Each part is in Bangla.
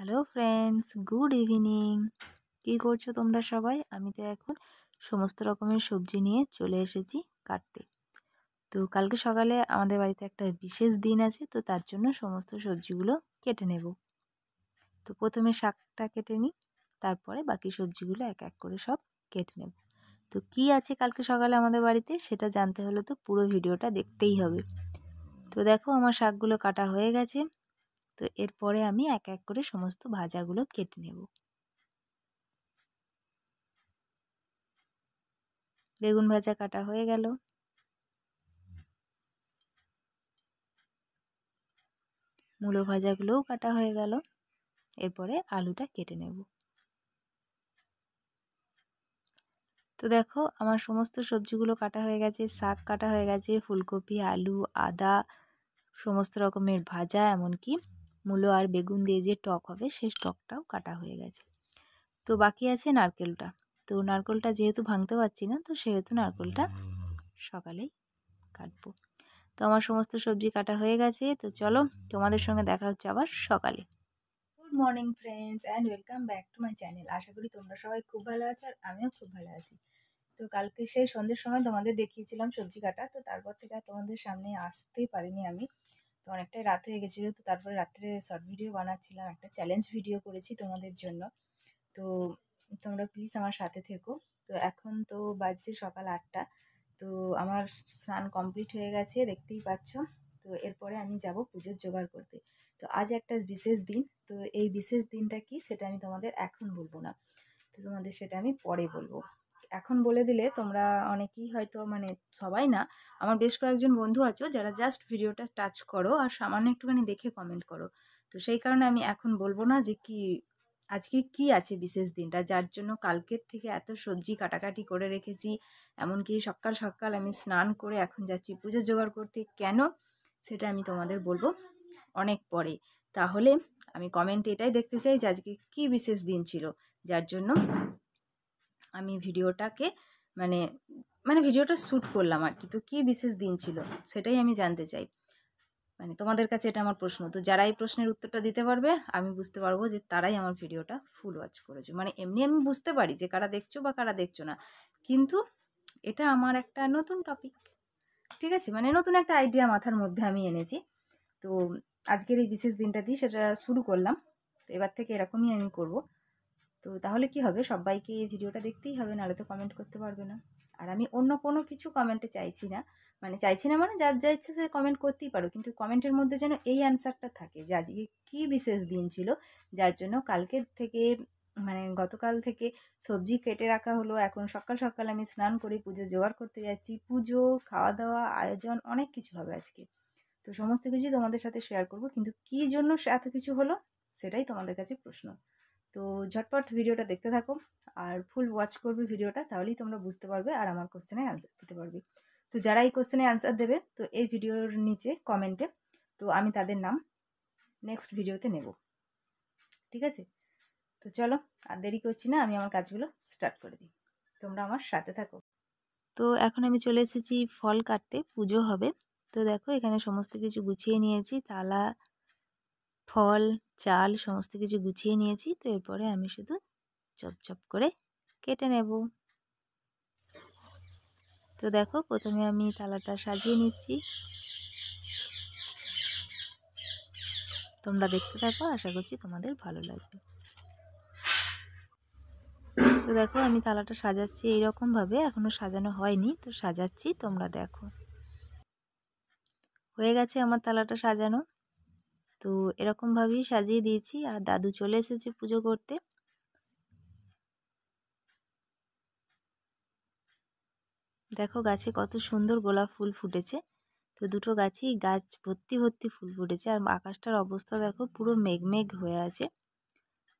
হ্যালো ফ্রেন্ডস গুড ইভিনিং কী করছো তোমরা সবাই আমি তো এখন সমস্ত রকমের সবজি নিয়ে চলে এসেছি কাটতে তো কালকে সকালে আমাদের বাড়িতে একটা বিশেষ দিন আছে তো তার জন্য সমস্ত সবজিগুলো কেটে নেব তো প্রথমে শাকটা কেটে নিই তারপরে বাকি সবজিগুলো এক এক করে সব কেটে নেব তো কি আছে কালকে সকালে আমাদের বাড়িতে সেটা জানতে হলে তো পুরো ভিডিওটা দেখতেই হবে তো দেখো আমার শাকগুলো কাটা হয়ে গেছে তো এরপরে আমি এক এক করে সমস্ত ভাজাগুলো কেটে নেব বেগুন ভাজা কাটা হয়ে গেল মূলো ভাজাগুলোও কাটা হয়ে গেল এরপরে আলুটা কেটে নেব তো দেখো আমার সমস্ত সবজিগুলো কাটা হয়ে গেছে শাক কাটা হয়ে গেছে ফুলকপি আলু আদা সমস্ত রকমের ভাজা এমনকি মূলো আর বেগুন দিয়ে যে টক হবে সেই টকটাও কাটা হয়ে গেছে তো বাকি আছে নারকেলটা তো নারকেলটা যেহেতু ভাঙতে পারছি না তো সেহেতু নারকেলটা সকালেই কাটবো তো আমার সমস্ত সবজি কাটা হয়ে গেছে তো চলো তোমাদের সঙ্গে দেখা হচ্ছে আবার সকালে good morning friends and welcome back to my channel আশা করি তোমরা সবাই খুব ভালো আছো আর আমিও খুব ভালো আছি তো কালকে সেই সন্ধ্যের সময় তোমাদের দেখিয়েছিলাম সবজি কাটা তো তারপর থেকে আর তোমাদের সামনে আসতেই পারিনি আমি তো অনেকটাই রাত হয়ে গেছিলো তো তারপরে রাত্রে শর্ট ভিডিও বানাচ্ছিলাম একটা চ্যালেঞ্জ ভিডিও করেছি তোমাদের জন্য তো তোমরা প্লিজ আমার সাথে থেকো তো এখন তো বাজছে সকাল আটটা তো আমার স্নান কমপ্লিট হয়ে গেছে দেখতেই পাচ্ছ তো এরপরে আমি যাব পুজোর জোগাড় করতে তো আজ একটা বিশেষ দিন তো এই বিশেষ দিনটা কি সেটা আমি তোমাদের এখন বলবো না তো তোমাদের সেটা আমি পরে বলবো এখন বলে দিলে তোমরা অনেকেই হয়তো মানে সবাই না আমার বেশ কয়েকজন বন্ধু আছো যারা জাস্ট ভিডিওটা টাচ করো আর সামান্য একটুখানি দেখে কমেন্ট করো তো সেই কারণে আমি এখন বলবো না যে কি আজকে কি আছে বিশেষ দিনটা যার জন্য কালকের থেকে এত সবজি কাটাকাটি করে রেখেছি এমনকি সকাল সকাল আমি স্নান করে এখন যাচ্ছি পুজো জোগাড় করতে কেন সেটা আমি তোমাদের বলবো অনেক পরে তাহলে আমি কমেন্ট এটাই দেখতে চাই যে আজকে কি বিশেষ দিন ছিল যার জন্য আমি ভিডিওটাকে মানে মানে ভিডিওটা শ্যুট করলাম আর কি তো কী বিশেষ দিন ছিল সেটাই আমি জানতে চাই মানে তোমাদের কাছে এটা আমার প্রশ্ন তো যারা এই প্রশ্নের উত্তরটা দিতে পারবে আমি বুঝতে পারবো যে তারাই আমার ভিডিওটা ফুল ওয়াচ করেছে মানে এমনি আমি বুঝতে পারি যে কারা দেখছো বা কারা দেখছো না কিন্তু এটা আমার একটা নতুন টপিক ঠিক আছে মানে নতুন একটা আইডিয়া মাথার মধ্যে আমি এনেছি তো আজকের এই বিশেষ দিনটা দিয়ে সেটা শুরু করলাম তো এবার থেকে এরকমই আমি করব তো তাহলে কি হবে সবাইকে এই ভিডিওটা দেখতেই হবে নাহলে তো কমেন্ট করতে পারবে না আর আমি অন্য কোনো কিছু কমেন্টে চাইছি না মানে চাইছি না মানে যার যা ইচ্ছে সে কমেন্ট করতেই পারো কিন্তু কমেন্টের মধ্যে যেন এই অ্যান্সারটা থাকে যে আজকে কী বিশেষ দিন ছিল যার জন্য কালকের থেকে মানে গতকাল থেকে সবজি কেটে রাখা হলো এখন সকাল সকাল আমি স্নান করে পুজো জোগাড় করতে যাচ্ছি পুজো খাওয়া দাওয়া আয়োজন অনেক কিছু হবে আজকে তো সমস্ত কিছুই তোমাদের সাথে শেয়ার করব কিন্তু কী জন্য এত কিছু হলো সেটাই তোমাদের কাছে প্রশ্ন তো ঝটপট ভিডিওটা দেখতে থাকো আর ফুল ওয়াচ করবে ভিডিওটা তাহলেই তোমরা বুঝতে পারবে আর আমার কোশ্চেনের অ্যান্সার দিতে পারবে তো যারা এই কোশ্চেনের অ্যান্সার দেবে তো এই ভিডিওর নিচে কমেন্টে তো আমি তাদের নাম নেক্সট ভিডিওতে নেব ঠিক আছে তো চলো আর দেরি করছি না আমি আমার কাজগুলো স্টার্ট করে দিই তোমরা আমার সাথে থাকো তো এখন আমি চলে এসেছি ফল কাটতে পুজো হবে তো দেখো এখানে সমস্ত কিছু গুছিয়ে নিয়েছি তালা ফল চাল সমস্ত কিছু গুছিয়ে নিয়েছি তো এরপরে আমি শুধু চপচপ করে কেটে নেব তো দেখো প্রথমে আমি থালাটা সাজিয়ে নিচ্ছি তোমরা দেখতে থাকো আশা করছি তোমাদের ভালো লাগবে তো দেখো আমি থালাটা সাজাচ্ছি এইরকমভাবে এখনও সাজানো হয়নি তো সাজাচ্ছি তোমরা দেখো হয়ে গেছে আমার তালাটা সাজানো তো এরকমভাবেই সাজিয়ে দিয়েছি আর দাদু চলে এসেছে পুজো করতে দেখো গাছে কত সুন্দর গোলাপ ফুল ফুটেছে তো দুটো গাছেই গাছ ভর্তি ভর্তি ফুল ফুটেছে আর আকাশটার অবস্থা দেখো পুরো মেঘমেঘ হয়ে আছে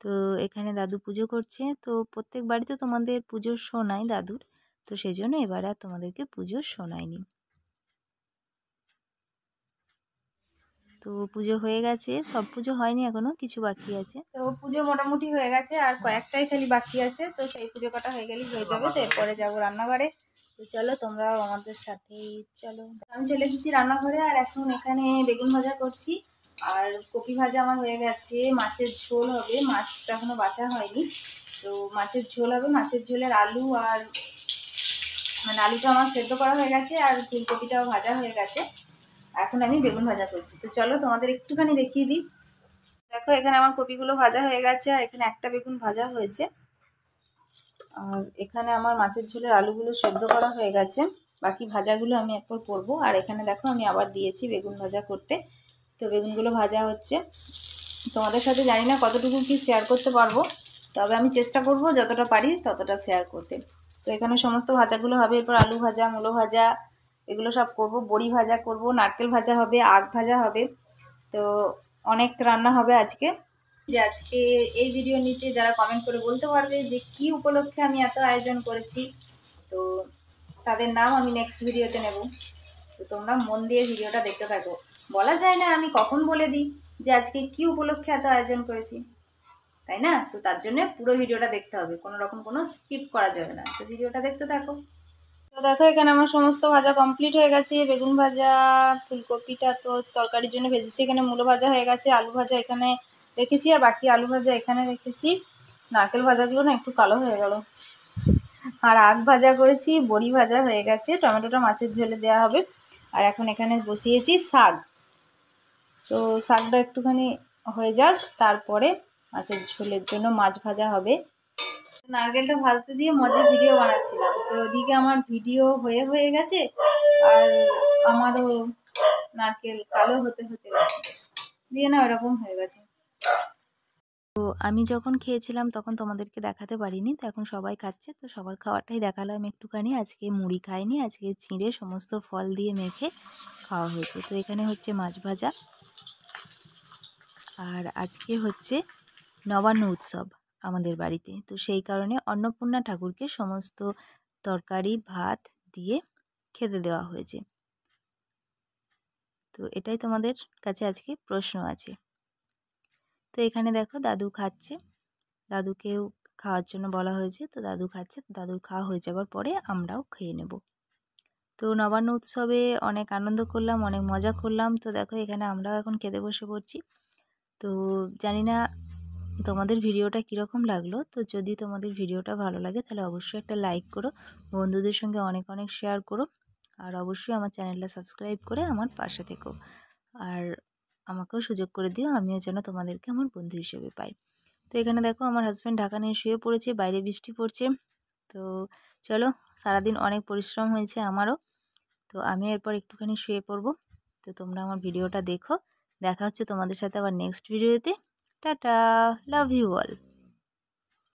তো এখানে দাদু পুজো করছে তো প্রত্যেক বাড়িতে তোমাদের পুজো শোনায় দাদুর তো সেই জন্য এবারে আর তোমাদেরকে পুজো শোনায়নি তো পুজো হয়ে গেছে সব পুজো হয়নি এখনো কিছু বাকি আছে তো পুজো মোটামুটি হয়ে গেছে আর কয়েকটাই খালি বাকি আছে তো সেই পুজো কটা হয়ে গেলেই হয়ে যাবে তো এরপরে যাবো রান্নাঘরে তো চলো তোমরাও আমাদের সাথেই চলো আমি চলে এসেছি রান্নাঘরে আর এখন এখানে বেগুন ভাজা করছি আর কপি ভাজা আমার হয়ে গেছে মাছের ঝোল হবে মাছ তো এখনো বাঁচা হয়নি তো মাছের ঝোল হবে মাছের ঝোলের আলু আর মানে আলুটা আমার সেদ্ধ করা হয়ে গেছে আর ফুলকপিটাও ভাজা হয়ে গেছে এখন আমি বেগুন ভাজা করছি তো চলো তোমাদের একটুখানি দেখিয়ে দিই দেখো এখানে আমার কপিগুলো ভাজা হয়ে গেছে আর এখানে একটা বেগুন ভাজা হয়েছে আর এখানে আমার মাছের ঝোলের আলুগুলো সেদ্ধ করা হয়ে গেছে বাকি ভাজাগুলো আমি একবার করবো আর এখানে দেখো আমি আবার দিয়েছি বেগুন ভাজা করতে তো বেগুনগুলো ভাজা হচ্ছে তোমাদের সাথে জানি না কতটুকু কি শেয়ার করতে পারবো তবে আমি চেষ্টা করব যতটা পারি ততটা শেয়ার করতে তো এখানে সমস্ত ভাজাগুলো হবে এরপর আলু ভাজা মূলো ভাজা এগুলো সব করব বড়ি ভাজা করব নারকেল ভাজা হবে আগ ভাজা হবে তো অনেক রান্না হবে আজকে যে আজকে এই ভিডিও নিচে যারা কমেন্ট করে বলতে পারবে যে কি উপলক্ষে আমি এত আয়োজন করেছি তো তাদের নাম আমি নেক্সট ভিডিওতে নেব তো তোমরা মন দিয়ে ভিডিওটা দেখতে থাকো বলা যায় না আমি কখন বলে দিই যে আজকে কি উপলক্ষে এত আয়োজন করেছি তাই না তো তার জন্য পুরো ভিডিওটা দেখতে হবে কোনো রকম কোনো স্কিপ করা যাবে না তো ভিডিওটা দেখতে থাকো তো দেখো এখানে আমার সমস্ত ভাজা কমপ্লিট হয়ে গেছে বেগুন ভাজা ফুলকপিটা তো তরকারির জন্য ভেজেছি এখানে মূলো ভাজা হয়ে গেছে আলু ভাজা এখানে রেখেছি আর বাকি আলু ভাজা এখানে রেখেছি নারকেল ভাজাগুলো না একটু কালো হয়ে গেল আর আখ ভাজা করেছি বড়ি ভাজা হয়ে গেছে টমেটোটা মাছের ঝোলে দেওয়া হবে আর এখন এখানে বসিয়েছি শাক তো শাকটা একটুখানি হয়ে যাক তারপরে মাছের ঝোলের জন্য মাছ ভাজা হবে নারকেলটা ভাজতে দিয়ে মজা ভিডিও বানাচ্ছিলাম তো ওদিকে আমার ভিডিও হয়ে হয়ে গেছে আর আমারও নারকেল কালো হতে হতে গেছে দিয়ে না ওরকম হয়ে গেছে তো আমি যখন খেয়েছিলাম তখন তোমাদেরকে দেখাতে পারিনি তো এখন সবাই খাচ্ছে তো সবার খাওয়াটাই দেখালাম একটুখানি আজকে মুড়ি খাইনি আজকে চিঁড়ে সমস্ত ফল দিয়ে মেখে খাওয়া হয়েছে তো এখানে হচ্ছে মাছ ভাজা আর আজকে হচ্ছে নবান্ন উৎসব আমাদের বাড়িতে তো সেই কারণে অন্নপূর্ণা ঠাকুরকে সমস্ত তরকারি ভাত দিয়ে খেতে দেওয়া হয়েছে তো এটাই তোমাদের কাছে আজকে প্রশ্ন আছে তো এখানে দেখো দাদু খাচ্ছে দাদুকেও খাওয়ার জন্য বলা হয়েছে তো দাদু খাচ্ছে তো দাদুর খাওয়া হয়ে যাওয়ার পরে আমরাও খেয়ে নেব তো নবান্ন উৎসবে অনেক আনন্দ করলাম অনেক মজা করলাম তো দেখো এখানে আমরাও এখন খেতে বসে পড়ছি তো জানি না তোমাদের ভিডিওটা কীরকম লাগলো তো যদি তোমাদের ভিডিওটা ভালো লাগে তাহলে অবশ্যই একটা লাইক করো বন্ধুদের সঙ্গে অনেক অনেক শেয়ার করো আর অবশ্যই আমার চ্যানেলটা সাবস্ক্রাইব করে আমার পাশে থেকো আর আমাকেও সুযোগ করে দিও আমিও যেন তোমাদেরকে আমার বন্ধু হিসেবে পাই তো এখানে দেখো আমার হাজব্যান্ড ঢাকা নিয়ে শুয়ে পড়েছে বাইরে বৃষ্টি পড়ছে তো চলো সারাদিন অনেক পরিশ্রম হয়েছে আমারও তো আমি এরপর একটুখানি শুয়ে পড়বো তো তোমরা আমার ভিডিওটা দেখো দেখা হচ্ছে তোমাদের সাথে আবার নেক্সট ভিডিওতে Ta Tata. Love you all.